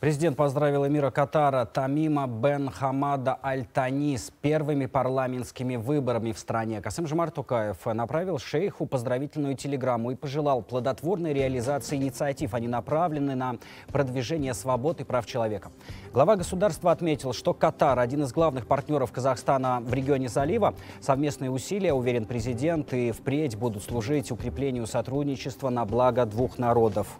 Президент поздравил эмира Катара Тамима Бен Хамада Аль-Тани с первыми парламентскими выборами в стране. Касым Жумар Тукаев направил шейху поздравительную телеграмму и пожелал плодотворной реализации инициатив. Они направлены на продвижение свобод и прав человека. Глава государства отметил, что Катар – один из главных партнеров Казахстана в регионе залива. Совместные усилия, уверен президент, и впредь будут служить укреплению сотрудничества на благо двух народов.